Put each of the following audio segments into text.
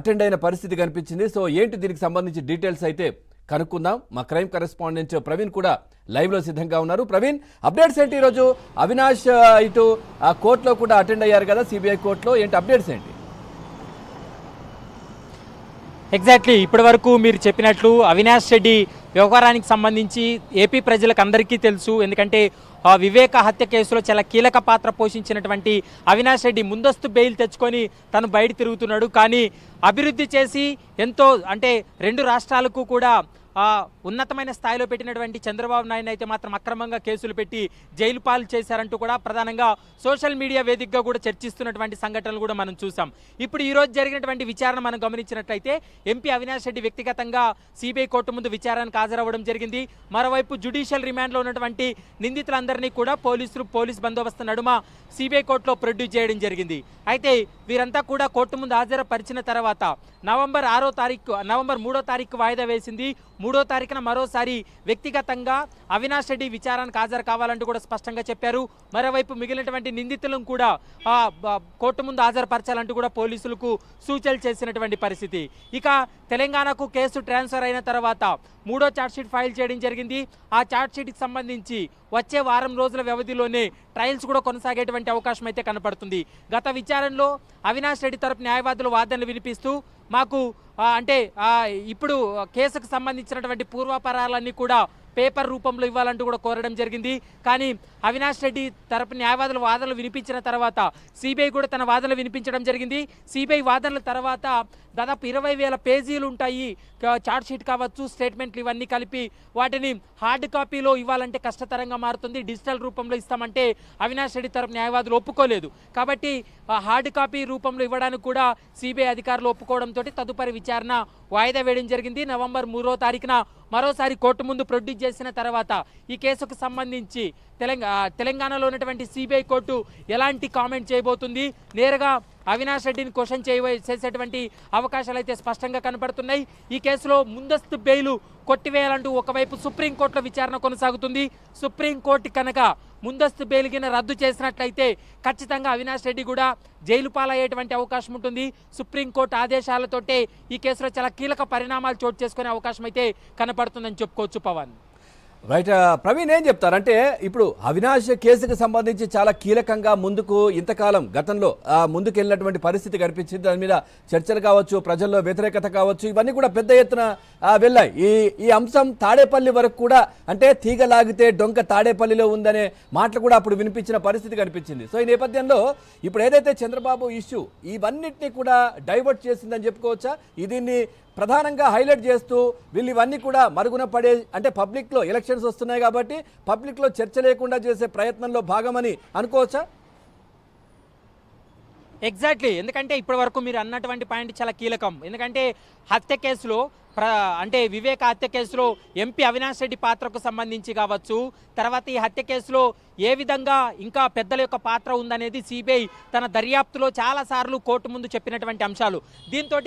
attend అయిన పరిస్థితి కనిపించింది సో ఏంటి దీనికి సంబంధించి డీటెయిల్స్ అయితే కనుక్కుందాం మా క్రైమ్ కరెస్పాండెంట్ ప్రవీణ్ కూడా లైవ్ లో సిద్ధంగా ఉన్నారు ప్రవీణ్ అప్డేట్స్ ఏంటి ఈరోజు అవినాష్ ఇటు ఆ కోర్టులో కూడా అటెండ్ అయ్యారు కదా సిబిఐ కోర్టులో ఏంటి అప్డేట్స్ ఏంటి ఎగ్జాక్ట్లీ ఇప్పటి వరకు మీరు చెప్పినట్లు అవినాష్ రెడ్డి వ్యవహారానికి సంబంధించి ఏపీ ప్రజలకు అందరికీ తెలుసు ఎందుకంటే వివేక హత్య కేసులో చాలా కీలక పాత్ర పోషించినటువంటి అవినాష్ రెడ్డి ముందస్తు బెయిల్ తెచ్చుకొని తను బయట తిరుగుతున్నాడు కానీ అభివృద్ధి చేసి ఎంతో అంటే రెండు రాష్ట్రాలకు కూడా ఉన్నతమైన స్థాయిలో పెట్టినటువంటి చంద్రబాబు నాయుడు అయితే మాత్రం అక్రమంగా కేసులు పెట్టి జైలు పాలు చేశారంటూ కూడా ప్రధానంగా సోషల్ మీడియా వేదికగా కూడా చర్చిస్తున్నటువంటి సంఘటనలు కూడా మనం చూసాం ఇప్పుడు ఈరోజు జరిగినటువంటి విచారణ మనం గమనించినట్లయితే ఎంపీ అవినాష్ రెడ్డి వ్యక్తిగతంగా సిబిఐ కోర్టు ముందు విచారానికి హాజరవ్వడం జరిగింది మరోవైపు జ్యుడిషియల్ రిమాండ్లో ఉన్నటువంటి నిందితులందరినీ కూడా పోలీసులు పోలీస్ బందోబస్తు నడుమ సిబిఐ కోర్టులో ప్రొడ్యూస్ చేయడం జరిగింది అయితే వీరంతా కూడా కోర్టు ముందు హాజరుపరిచిన తర్వాత నవంబర్ ఆరో తారీఖు నవంబర్ మూడో తారీఖు వాయిదా వేసింది మూడో తారీఖున మరోసారి వ్యక్తిగతంగా అవినాష్ రెడ్డి విచారానికి హాజరు కావాలంటూ కూడా స్పష్టంగా చెప్పారు మరోవైపు మిగిలినటువంటి నిందితులను కూడా కోర్టు ముందు హాజరుపరచాలంటూ కూడా పోలీసులకు సూచనలు చేసినటువంటి పరిస్థితి ఇక తెలంగాణకు కేసు ట్రాన్స్ఫర్ అయిన తర్వాత మూడో ఛార్జ్షీట్ ఫైల్ చేయడం జరిగింది ఆ ఛార్జ్షీట్కి సంబంధించి వచ్చే వారం రోజుల వ్యవధిలోనే ట్రయల్స్ కూడా కొనసాగేటువంటి అవకాశం అయితే కనపడుతుంది గత విచారణలో అవినాష్ రెడ్డి తరపు న్యాయవాదులు వాదనలు వినిపిస్తూ మాకు అంటే ఇప్పుడు కేసుకు సంబంధించినటువంటి పూర్వాపరాలన్నీ కూడా పేపర్ రూపంలో ఇవ్వాలంటూ కూడా కోరడం జరిగింది కానీ అవినాష్ రెడ్డి తరపు న్యాయవాదుల వాదనలు వినిపించిన తర్వాత సిబిఐ కూడా తన వాదనలు వినిపించడం జరిగింది సిబిఐ వాదనల తర్వాత దాదాపు ఇరవై వేల పేజీలు ఉంటాయి చార్ట్ షీట్ కావచ్చు స్టేట్మెంట్లు ఇవన్నీ కలిపి వాటిని హార్డ్ కాపీలో ఇవ్వాలంటే కష్టతరంగా మారుతుంది డిజిటల్ రూపంలో ఇస్తామంటే అవినాష్ రెడ్డి తరపు న్యాయవాదులు ఒప్పుకోలేదు కాబట్టి హార్డ్ కాపీ రూపంలో ఇవ్వడానికి కూడా సిబిఐ అధికారులు ఒప్పుకోవడంతో తదుపరి విచారణ వాయిదా వేయడం జరిగింది నవంబర్ మూడో తారీఖున మరోసారి కోర్టు ముందు ప్రొడ్యూస్ చేసిన తర్వాత ఈ కేసుకు సంబంధించి తెలంగా తెలంగాణలో ఉన్నటువంటి సిబిఐ కోర్టు ఎలాంటి కామెంట్ చేయబోతుంది నేరుగా అవినాష్ రెడ్డిని క్వశ్చన్ చేయ చేసేటువంటి అవకాశాలు అయితే స్పష్టంగా కనపడుతున్నాయి ఈ కేసులో ముందస్తు బెయిలు కొట్టివేయాలంటూ ఒకవైపు సుప్రీంకోర్టులో విచారణ కొనసాగుతుంది సుప్రీంకోర్టు కనుక ముందస్తు కింద రద్దు చేసినట్లయితే ఖచ్చితంగా అవినాష్ రెడ్డి కూడా జైలు పాలయ్యేటువంటి అవకాశం ఉంటుంది సుప్రీంకోర్టు ఆదేశాలతోటే ఈ కేసులో చాలా కీలక పరిణామాలు చోటు చేసుకునే అవకాశం అయితే కనపడుతుందని చెప్పుకోవచ్చు పవన్ రైట్ ప్రవీణ్ ఏం చెప్తారంటే ఇప్పుడు అవినాష్ కేసుకు సంబంధించి చాలా కీలకంగా ముందుకు ఇంతకాలం గతంలో ముందుకు వెళ్ళినటువంటి పరిస్థితి కనిపించింది దాని మీద చర్చలు కావచ్చు ప్రజల్లో వ్యతిరేకత కావచ్చు ఇవన్నీ కూడా పెద్ద ఎత్తున వెళ్ళాయి ఈ ఈ అంశం తాడేపల్లి వరకు కూడా అంటే తీగ లాగితే డొంక తాడేపల్లిలో ఉందనే మాటలు కూడా అప్పుడు వినిపించిన పరిస్థితి కనిపించింది సో ఈ నేపథ్యంలో ఇప్పుడు ఏదైతే చంద్రబాబు ఇష్యూ ఇవన్నిటిని కూడా డైవర్ట్ చేసిందని చెప్పుకోవచ్చా దీన్ని ప్రధానంగా హైలైట్ చేస్తూ వీళ్ళు ఇవన్నీ కూడా మరుగున పడే అంటే పబ్లిక్లో ఎలక్షన్స్ వస్తున్నాయి కాబట్టి పబ్లిక్లో చర్చ లేకుండా చేసే ప్రయత్నంలో భాగమని అనుకోవచ్చా ఎగ్జాక్ట్లీ ఎందుకంటే ఇప్పటి వరకు మీరు అన్నటువంటి పాయింట్ చాలా కీలకం ఎందుకంటే హత్య కేసులో ప్ర అంటే వివేక హత్య కేసులో ఎంపీ అవినాష్ రెడ్డి పాత్రకు సంబంధించి కావచ్చు తర్వాత ఈ హత్య కేసులో ఏ విధంగా ఇంకా పెద్దల యొక్క పాత్ర ఉందనేది సిబిఐ తన దర్యాప్తులో చాలాసార్లు కోర్టు ముందు చెప్పినటువంటి అంశాలు దీంతో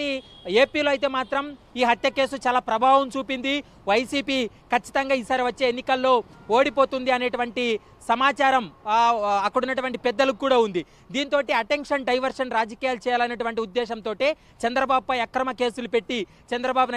ఏపీలో అయితే మాత్రం ఈ హత్య కేసు చాలా ప్రభావం చూపింది వైసీపీ ఖచ్చితంగా ఈసారి వచ్చే ఎన్నికల్లో ఓడిపోతుంది అనేటువంటి సమాచారం అక్కడ ఉన్నటువంటి పెద్దలకు కూడా ఉంది దీంతో అటెన్షన్ డైవర్షన్ రాజకీయాలు చేయాలనేటువంటి ఉద్దేశంతో చంద్రబాబుపై అక్రమ కేసులు పెట్టి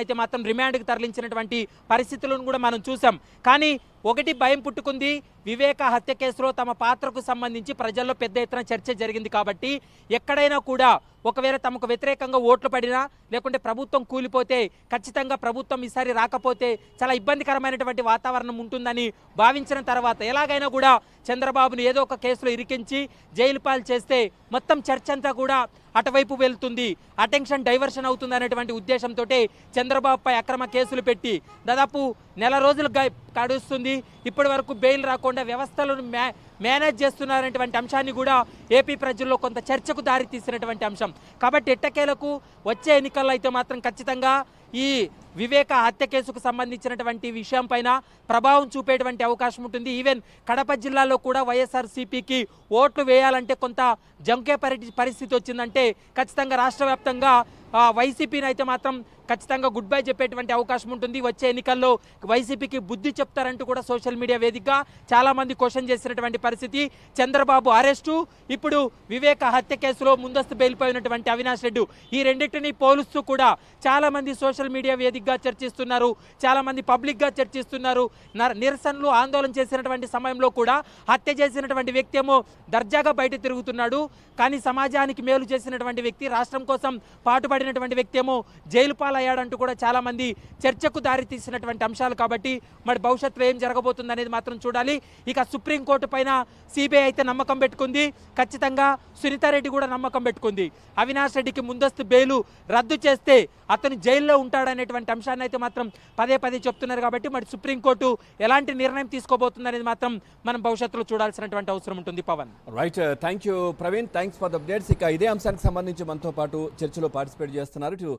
అయితే మాత్రం రిమాండ్కి తరలించినటువంటి పరిస్థితులను కూడా మనం చూసాం కానీ ఒకటి భయం పుట్టుకుంది వివేక హత్య కేసులో తమ పాత్రకు సంబంధించి ప్రజల్లో పెద్ద ఎత్తున చర్చ జరిగింది కాబట్టి ఎక్కడైనా కూడా ఒకవేళ తమకు వ్యతిరేకంగా ఓట్లు పడినా లేకుంటే ప్రభుత్వం కూలిపోతే ఖచ్చితంగా ప్రభుత్వం ఈసారి రాకపోతే చాలా ఇబ్బందికరమైనటువంటి వాతావరణం ఉంటుందని భావించిన తర్వాత ఎలాగైనా కూడా చంద్రబాబును ఏదో ఒక కేసులో ఇరికించి జైలు పాలు చేస్తే మొత్తం చర్చ అంతా కూడా అటువైపు వెళ్తుంది అటెన్షన్ డైవర్షన్ అవుతుంది అనేటువంటి ఉద్దేశంతో చంద్రబాబుపై అక్రమ కేసులు పెట్టి దాదాపు నెల రోజులు కడుస్తుంది ఇప్పటి వరకు బెయిల్ రాకుండా వ్యవస్థలను మే మేనేజ్ చేస్తున్నారనేటువంటి అంశాన్ని కూడా ఏపీ ప్రజల్లో కొంత చర్చకు దారితీసినటువంటి అంశం కాబట్టి ఎట్టకేలకు వచ్చే ఎన్నికల్లో అయితే మాత్రం ఖచ్చితంగా ఈ వివేక హత్య కేసుకు సంబంధించినటువంటి విషయం పైన ప్రభావం చూపేటువంటి అవకాశం ఉంటుంది ఈవెన్ కడప జిల్లాలో కూడా వైఎస్ఆర్సీపీకి ఓట్లు వేయాలంటే కొంత జంకే పరిస్థితి వచ్చిందంటే ఖచ్చితంగా రాష్ట్ర వ్యాప్తంగా వైసీపీని అయితే మాత్రం ఖచ్చితంగా గుడ్ బై చెప్పేటువంటి అవకాశం ఉంటుంది వచ్చే ఎన్నికల్లో వైసీపీకి బుద్ధి చెప్తారంటూ కూడా సోషల్ మీడియా వేదికగా చాలామంది క్వశ్చన్ చేసినటువంటి పరిస్థితి చంద్రబాబు అరెస్టు ఇప్పుడు వివేక హత్య కేసులో ముందస్తు బెయిలిపోయినటువంటి అవినాష్ రెడ్డి ఈ రెండింటినీ పోలుస్తూ కూడా చాలామంది సోషల్ మీడియా వేదిక టాపిక్గా చర్చిస్తున్నారు పబ్లిక్ గా చర్చిస్తున్నారు నిరసనలు ఆందోళన చేసినటువంటి సమయంలో కూడా హత్య చేసినటువంటి వ్యక్తి ఏమో దర్జాగా బయట తిరుగుతున్నాడు కానీ సమాజానికి మేలు చేసినటువంటి వ్యక్తి రాష్ట్రం కోసం పాటుపడినటువంటి వ్యక్తి ఏమో జైలు పాలయ్యాడంటూ కూడా చాలా మంది చర్చకు దారితీసినటువంటి అంశాలు కాబట్టి మరి భవిష్యత్తులో ఏం జరగబోతుంది అనేది మాత్రం చూడాలి ఇక సుప్రీంకోర్టు పైన సిబిఐ అయితే నమ్మకం పెట్టుకుంది ఖచ్చితంగా సునీతారెడ్డి కూడా నమ్మకం పెట్టుకుంది అవినాష్ రెడ్డికి ముందస్తు బెయిలు రద్దు చేస్తే అతను జైల్లో ఉంటాడనేటువంటి అనేటువంటి అంశాన్ని అయితే మాత్రం పదే పదే చెప్తున్నారు కాబట్టి మరి సుప్రీంకోర్టు ఎలాంటి నిర్ణయం తీసుకోబోతుంది అనేది మాత్రం మనం భవిష్యత్తులో చూడాల్సినటువంటి అవసరం ఉంటుంది Pawan right thank you Praveen thanks for updates ఇక ఇదే అంశానికి సంబంధించి మనతో పాటు చర్చలో పార్టిసిపేట్ చేస్తున్నారు